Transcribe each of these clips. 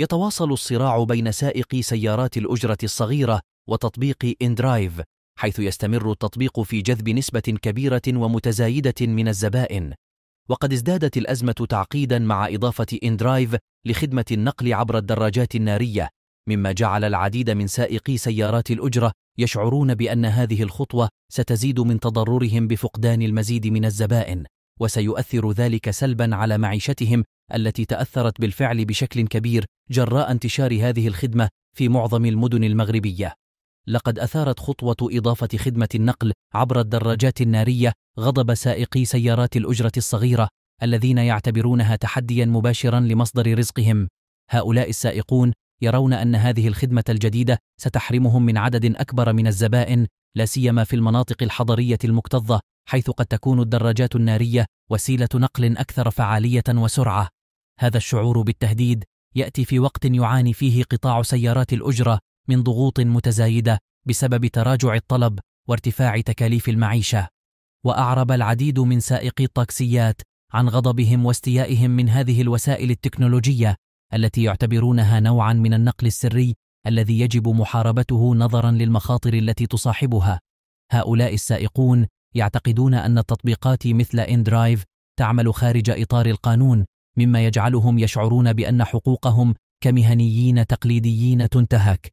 يتواصل الصراع بين سائقي سيارات الأجرة الصغيرة وتطبيق إندرايف حيث يستمر التطبيق في جذب نسبة كبيرة ومتزايدة من الزبائن وقد ازدادت الأزمة تعقيدا مع إضافة إندرايف لخدمة النقل عبر الدراجات النارية مما جعل العديد من سائقي سيارات الأجرة يشعرون بأن هذه الخطوة ستزيد من تضررهم بفقدان المزيد من الزبائن وسيؤثر ذلك سلبا على معيشتهم التي تأثرت بالفعل بشكل كبير جراء انتشار هذه الخدمة في معظم المدن المغربية. لقد أثارت خطوة إضافة خدمة النقل عبر الدراجات النارية غضب سائقي سيارات الأجرة الصغيرة الذين يعتبرونها تحديا مباشرا لمصدر رزقهم. هؤلاء السائقون يرون أن هذه الخدمة الجديدة ستحرمهم من عدد أكبر من الزبائن لا سيما في المناطق الحضرية المكتظة حيث قد تكون الدراجات الناريه وسيله نقل اكثر فعاليه وسرعه هذا الشعور بالتهديد ياتي في وقت يعاني فيه قطاع سيارات الاجره من ضغوط متزايده بسبب تراجع الطلب وارتفاع تكاليف المعيشه واعرب العديد من سائقي الطاكسيات عن غضبهم واستيائهم من هذه الوسائل التكنولوجيه التي يعتبرونها نوعا من النقل السري الذي يجب محاربته نظرا للمخاطر التي تصاحبها هؤلاء السائقون يعتقدون أن التطبيقات مثل إندرايف تعمل خارج إطار القانون مما يجعلهم يشعرون بأن حقوقهم كمهنيين تقليديين تنتهك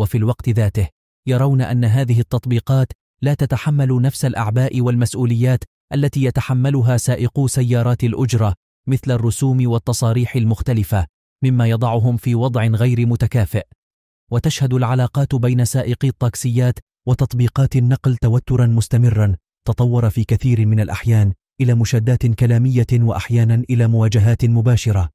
وفي الوقت ذاته يرون أن هذه التطبيقات لا تتحمل نفس الأعباء والمسؤوليات التي يتحملها سائقو سيارات الأجرة مثل الرسوم والتصاريح المختلفة مما يضعهم في وضع غير متكافئ وتشهد العلاقات بين سائقي الطاكسيات وتطبيقات النقل توترا مستمرا تطور في كثير من الأحيان إلى مشادات كلامية وأحيانا إلى مواجهات مباشرة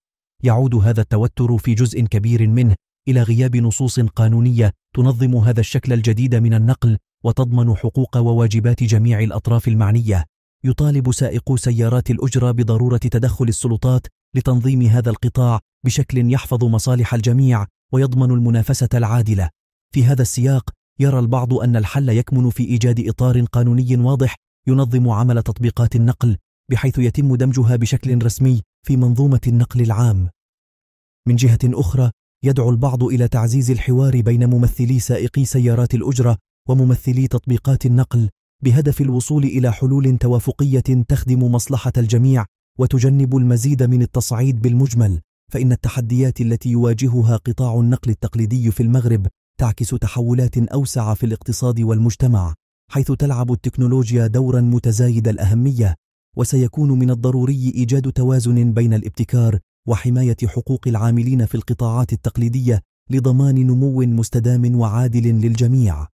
يعود هذا التوتر في جزء كبير منه إلى غياب نصوص قانونية تنظم هذا الشكل الجديد من النقل وتضمن حقوق وواجبات جميع الأطراف المعنية يطالب سائقو سيارات الأجرة بضرورة تدخل السلطات لتنظيم هذا القطاع بشكل يحفظ مصالح الجميع ويضمن المنافسة العادلة في هذا السياق يرى البعض أن الحل يكمن في إيجاد إطار قانوني واضح ينظم عمل تطبيقات النقل بحيث يتم دمجها بشكل رسمي في منظومة النقل العام. من جهة أخرى، يدعو البعض إلى تعزيز الحوار بين ممثلي سائقي سيارات الأجرة وممثلي تطبيقات النقل بهدف الوصول إلى حلول توافقية تخدم مصلحة الجميع وتجنب المزيد من التصعيد بالمجمل، فإن التحديات التي يواجهها قطاع النقل التقليدي في المغرب تعكس تحولات أوسع في الاقتصاد والمجتمع حيث تلعب التكنولوجيا دورا متزايد الأهمية وسيكون من الضروري إيجاد توازن بين الابتكار وحماية حقوق العاملين في القطاعات التقليدية لضمان نمو مستدام وعادل للجميع